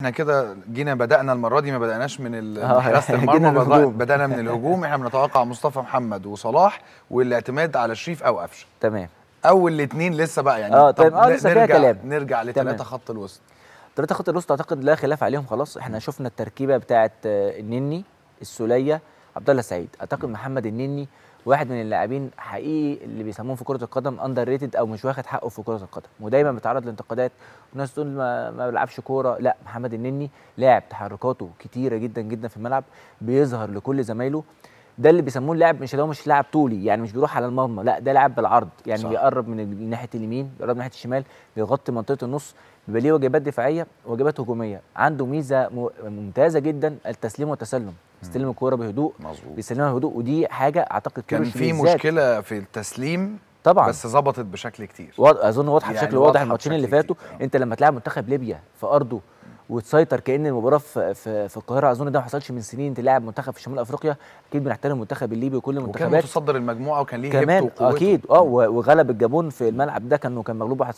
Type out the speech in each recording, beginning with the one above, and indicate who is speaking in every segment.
Speaker 1: احنا كده جينا بدانا المره دي ما بداناش من آه، حراسه المرمى بدانا من الهجوم احنا بنتوقع مصطفى محمد وصلاح والاعتماد على شريف او قفشه تمام اول الاثنين لسه بقى يعني اه طب طيب، اه لسه فيها كلام نرجع لثلاثه خط الوسط ثلاثه خط الوسط اعتقد لا
Speaker 2: خلاف عليهم خلاص احنا شفنا التركيبه بتاعه آه، النني السوليه عبد الله سعيد اعتقد محمد النني واحد من اللاعبين حقيقي اللي بيسموه في كره القدم اندر ريتد او مش واخد حقه في كره القدم ودايما بيتعرض لانتقادات وناس تقول ما, ما بيلعبش كوره لا محمد النني لاعب تحركاته كتيره جدا جدا في الملعب بيظهر لكل زمايله ده اللي بيسموه اللاعب مش هو مش لاعب طولي يعني مش بيروح على المرمى لا ده لاعب بالعرض يعني صح. بيقرب من ناحيه اليمين بيقرب من ناحيه الشمال بيغطي منطقه النص بيبقى ليه واجبات دفاعيه واجبات هجوميه عنده ميزه ممتازه جدا التسليم والتسلم بيستلم الكوره بهدوء مظبوط بيستلمها بهدوء ودي حاجه اعتقد كان في مشكله
Speaker 1: في التسليم طبعا بس ظبطت بشكل كتير
Speaker 2: وض... اظن واضحه يعني بشكل واضح الماتشين اللي فاتوا انت لما تلعب منتخب ليبيا في ارضه وتسيطر كان المباراه في في القاهره اظن ده ما حصلش من سنين تلاعب منتخب في شمال افريقيا اكيد بنحترم المنتخب الليبي وكل المنتخبات وكان
Speaker 1: متصدر المجموعه وكان ليه كمان اكيد
Speaker 2: اه وغلب الجابون في الملعب ده كانه كان مغلوب 1-0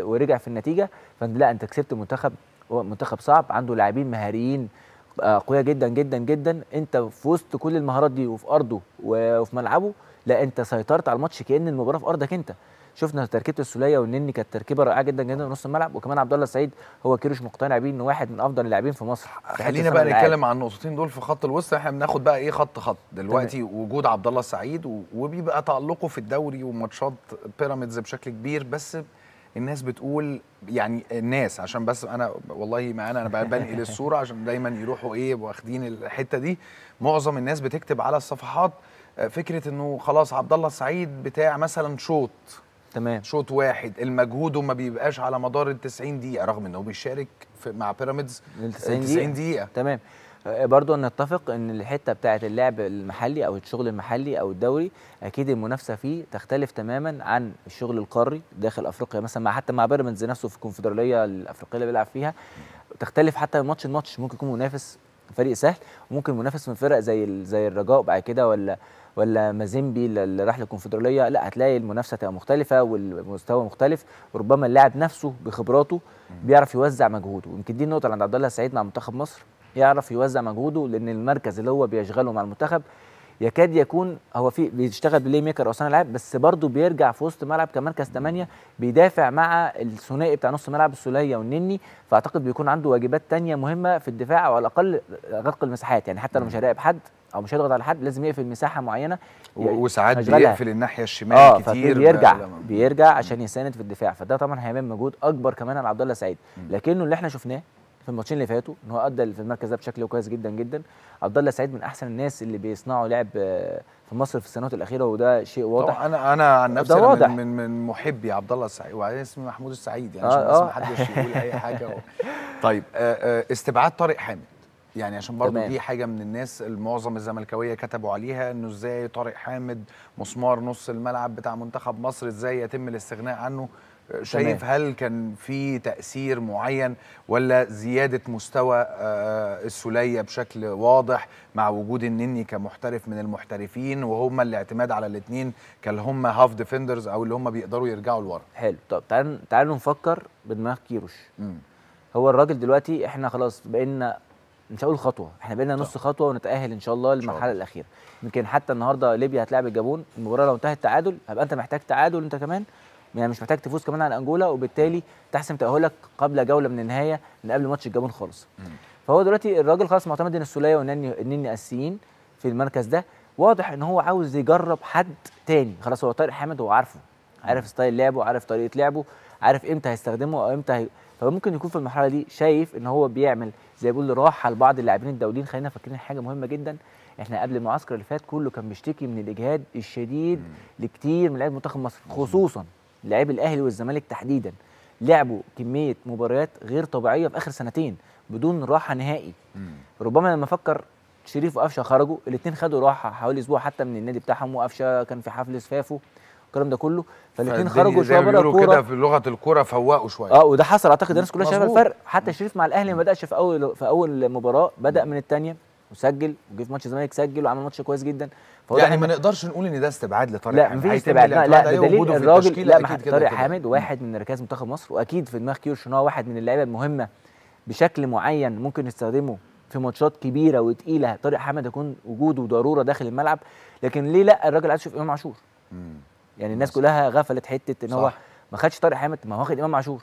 Speaker 2: ورجع في النتيجه فلا انت كسبت منتخب منتخب صعب عنده لاعبين مهاريين آه، قويه جدا جدا جدا انت في وسط كل المهارات دي وفي ارضه وفي ملعبه لا انت سيطرت على الماتش كان المباراه في ارضك انت شفنا تركيبه السوليه والنني كانت تركيبه رائعه جدا جدا نص الملعب وكمان عبد الله السعيد هو كيروش مقتنع بيه انه واحد من افضل اللاعبين في مصر خلينا بقى نتكلم
Speaker 1: عن النقطتين دول في خط الوسط احنا بناخد بقى ايه خط خط دلوقتي تمام. وجود عبد الله السعيد وبيبقى تالقه في الدوري وماتشات بيراميدز بشكل كبير بس الناس بتقول يعني الناس عشان بس انا والله معانا انا بنقل الصوره عشان دايما يروحوا ايه واخدين الحته دي معظم الناس بتكتب على الصفحات آه، فكره انه خلاص عبد الله السعيد بتاع مثلا شوط تمام شوط واحد المجهود وما بيبقاش على مدار ال 90 دقيقه رغم انه بيشارك مع بيراميدز 90 دقيقه 90 دقيقه
Speaker 2: تمام آه، برضو نتفق ان الحته بتاعه اللعب المحلي او الشغل المحلي او الدوري اكيد المنافسه فيه تختلف تماما عن الشغل القاري داخل افريقيا مثلا مع حتى مع بيراميدز نفسه في الكونفدراليه الافريقيه اللي بيلعب فيها تختلف حتى من ماتش لماتش ممكن يكون منافس فريق سهل وممكن منافس من فرق زي زي الرجاء بعد كده ولا ولا مازيمبي اللي راح للكونفدراليه لا هتلاقي المنافسه تبقى مختلفه والمستوى مختلف وربما اللاعب نفسه بخبراته بيعرف يوزع مجهوده ويمكن دي النقطه اللي عند عبد الله سعيد مع منتخب مصر يعرف يوزع مجهوده لان المركز اللي هو بيشغله مع المنتخب يكاد يكون هو في بيشتغل بلاي ميكر او صانع لعب بس برضه بيرجع في وسط ملعب كمركز ثمانية بيدافع مع الثنائي بتاع نص ملعب السوليه والنني فاعتقد بيكون عنده واجبات ثانيه مهمه في الدفاع او على الاقل غلق المساحات يعني حتى لو مش هيراقب حد او مش هيضغط على حد لازم يقفل مساحه معينه
Speaker 1: يعني وساعات بيقفل الناحيه الشمال آه كتير بيرجع
Speaker 2: بيرجع عشان يساند في الدفاع فده طبعا هيعمل مجهود اكبر كمان على عبد الله سعيد لكنه اللي احنا شفناه في الماتشين اللي فاتوا ان هو ادى في المركز ده بشكل كويس جدا جدا عبد الله سعيد من احسن الناس اللي بيصنعوا لعب آه، في مصر في السنوات الاخيره وده شيء واضح انا انا عن نفسي أنا واضح.
Speaker 1: من من محبي عبد الله السعيد وبعدين اسمي محمود السعيد يعني آه عشان آه. حدش يقول اي حاجه و... طيب آه، آه، استبعاد طارق حامد يعني عشان برضه دي حاجه من الناس معظم الزملكاويه كتبوا عليها انه ازاي طارق حامد مسمار نص الملعب بتاع منتخب مصر ازاي يتم الاستغناء عنه شايف تمام. هل كان في تاثير معين ولا زياده مستوى آه، السوليه بشكل واضح مع وجود النني كمحترف من المحترفين وهم الاعتماد على الاثنين كان هم هاف ديفندرز او اللي هم بيقدروا يرجعوا لورا حلو طب تعالوا تعال نفكر بدماغ كيروش مم. هو الراجل دلوقتي احنا خلاص
Speaker 2: بقينا مش هقول خطوه احنا بقينا نص خطوه ونتاهل ان شاء الله للمرحله الاخيره يمكن حتى النهارده ليبيا هتلعب الجابون المباراه لو انتهت تعادل هبقى انت محتاج تعادل انت كمان يعني مش محتاج تفوز كمان على انجولا وبالتالي تحسم تاهلك قبل جوله من النهايه من قبل ماتش الجابون خالص فهو دلوقتي الراجل خلاص معتمد ان السوليه والنني النني اساسيين في المركز ده واضح ان هو عاوز يجرب حد تاني خلاص هو طارق حامد هو عارفه عارف ستايل لعبه عارف طريقه لعبه عارف امتى هيستخدمه او امتى هي... فممكن يكون في المرحله دي شايف ان هو بيعمل زي بيقول راحه لبعض اللاعبين الدوليين خلينا فاكرين حاجه مهمه جدا احنا قبل المعسكر اللي فات كله كان بيشتكي من الاجهاد الشديد لكتير من لاعيبه منتخب مصر خصوصا لعيب الاهلي والزمالك تحديدا لعبوا كميه مباريات غير طبيعيه في اخر سنتين بدون راحه نهائي مم. ربما لما فكر شريف وقفشه خرجوا الاثنين خدوا راحه حوالي اسبوع حتى من النادي بتاعهم وقفشه كان في حفل زفافه الكلام ده كله فالاثنين خرجوا شويه بره بيقولوا كده
Speaker 1: في لغه الكوره فوقوا شويه اه وده حصل اعتقد الناس كلها شايفه الفرق
Speaker 2: حتى شريف مع الاهلي ما بداش في اول في اول مباراه بدا من الثانيه وسجل وجه في ماتش الزمالك سجل وعمل ماتش كويس جدا
Speaker 1: يعني ما نقدرش نقول ان ده استبعاد لطارق لا مفيش استبعاد لا لا بدليل الراجل لا طارق حامد
Speaker 2: واحد من ركاز منتخب مصر واكيد في دماغ كيوش ان هو واحد من اللعيبه المهمه بشكل معين ممكن نستخدمه في ماتشات كبيره وتقيله طارق حامد يكون وجوده ضروره داخل الملعب لكن ليه لا الراجل عايز يشوف امام عاشور يعني الناس كلها غفلت حته ان هو ما خدش طارق حامد ما هو واخد امام عاشور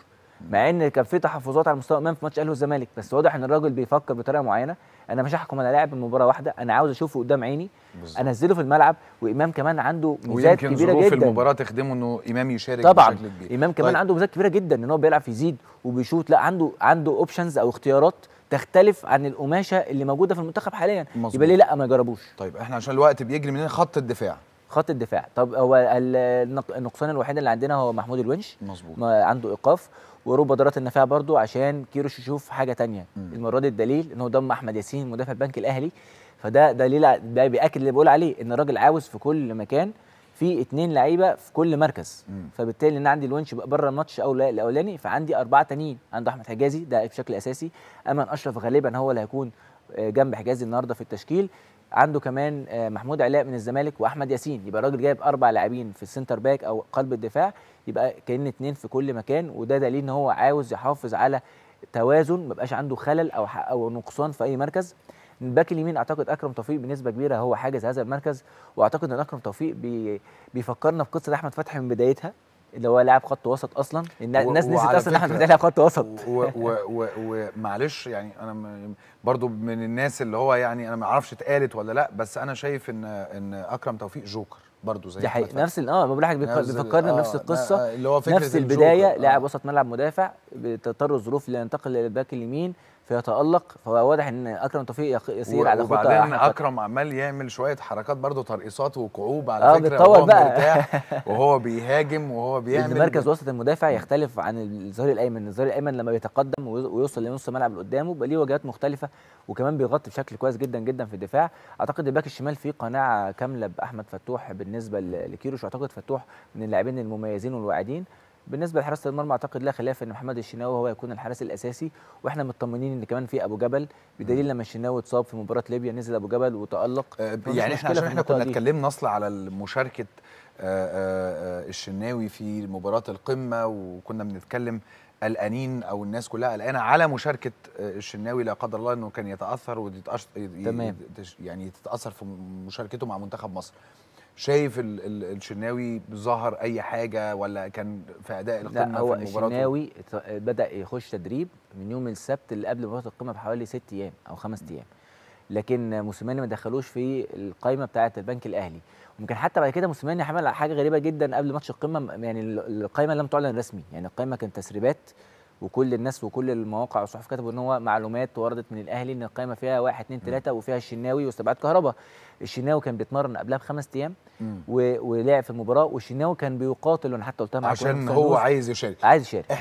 Speaker 2: مع ان كان في تحفظات على مستوى امام في ماتش الاهلي والزمالك بس واضح ان الراجل بيفكر بطريقه معينه انا مش هحكم على لاعب مباراه واحده انا عاوز اشوفه قدام عيني بالزبط. انزله في الملعب وامام كمان عنده ميزات كبيره جدا ويمكن ظروف المباراه
Speaker 1: تخدمه انه امام يشارك طبعا بشكل كبير
Speaker 2: امام كمان طيب. عنده ميزات كبيره جدا ان هو بيلعب زيد وبيشوط لا عنده عنده اوبشنز او اختيارات تختلف عن القماشه اللي موجوده في المنتخب حاليا مزبوط. يبقى ليه لا ما يجربوش طيب احنا عشان الوقت بيجري مننا خط الدفاع خط الدفاع طب هو النقصان الوحيد اللي عندنا هو محمود الونش مظبوط عنده ايقاف وروب بدرات النفاع برضو عشان كيروش يشوف حاجه تانية مم. المره دي الدليل ان هو ضم احمد ياسين مدافع البنك الاهلي فده دليل ده بياكد اللي بقول عليه ان الراجل عاوز في كل مكان في اثنين لعيبه في كل مركز مم. فبالتالي ان عندي الونش بره الماتش او الاولاني فعندي اربعه تانيين عنده احمد حجازي ده بشكل اساسي امان اشرف غالبا هو اللي هيكون آه، جنب حجازي النهارده في التشكيل عنده كمان آه، محمود علاء من الزمالك واحمد ياسين يبقى الراجل جايب اربع لاعبين في السنتر باك او قلب الدفاع يبقى كان اتنين في كل مكان وده دليل ان هو عاوز يحافظ على توازن ما بقاش عنده خلل او او نقصان في اي مركز الباك اليمين اعتقد اكرم توفيق بنسبه كبيره هو حاجز هذا المركز واعتقد ان اكرم توفيق بيفكرنا في قصه احمد فتحي من بدايتها اللي هو لاعب خط وسط اصلا الناس و... نسيت اصلا ان احمد بنلعب لاعب خط وسط
Speaker 1: ومعلش و... و... يعني انا برضو من الناس اللي هو يعني انا ما اعرفش اتقالت ولا لا بس انا شايف ان ان اكرم توفيق جوكر برضو زي دي حقيقة نفس اه بقول لحضرتك بيفكرنا بنفس آه، القصه اللي هو فكرة نفس البدايه آه. لاعب
Speaker 2: وسط ملعب مدافع بتضطر الظروف لينتقل للباك اليمين فيتالق فهو واضح ان اكرم توفيق يسير على خطى وبعدين اكرم
Speaker 1: عمال يعمل شويه حركات برضه ترقيصات وكعوب على آه فكره وهو بقى. مرتاح
Speaker 2: وهو بيهاجم وهو بيعمل مركز وسط المدافع يختلف عن الظهير الايمن الظهير الايمن لما بيتقدم ويوصل لنص الملعب اللي قدامه بيبقى ليه وجهات مختلفه وكمان بيغطي بشكل كويس جدا جدا في الدفاع اعتقد الباك الشمال فيه قناعه كامله باحمد فتوح بالنسبه لكيروش اعتقد فتوح من اللاعبين المميزين والواعدين بالنسبه لحراسه المرمى اعتقد لا خلاف ان محمد الشناوي هو يكون الحارس الاساسي واحنا مطمنين ان كمان في ابو جبل بدليل لما الشناوي اتصاب في مباراه ليبيا نزل ابو جبل وتالق آه، يعني احنا عشان احنا كنا اتكلمنا
Speaker 1: اصلا على مشاركه آه، آه، الشناوي في مباراه القمه وكنا بنتكلم قلقانين او الناس كلها قلقانه على مشاركه الشناوي لا قدر الله انه كان يتاثر ويتأثر يعني تتاثر في مشاركته مع منتخب مصر شايف ال ال الشناوي ظهر اي حاجه ولا كان في اداء القمه لا هو في المباراه الشناوي
Speaker 2: بدا يخش تدريب من يوم السبت اللي قبل مباراه القمه بحوالي ست ايام او خمس ايام لكن موسيماني ما دخلوش في القائمه بتاعه البنك الاهلي وممكن حتى بعد كده موسيماني عمل حاجه غريبه جدا قبل ماتش القمه يعني القائمه لم تعلن رسمي يعني القائمه كانت تسريبات وكل الناس وكل المواقع والصحف كتبوا ان هو معلومات وردت من الاهلي ان القائمه فيها واحد اثنين ثلاثه وفيها الشناوي واستبعاد كهرباء الشناوي كان بيتمرن قبلها بخمس ايام ولعب في المباراه والشناوي كان بيقاتل وانا حتى قلتها عشان هو عايز يشارك عايز يشارك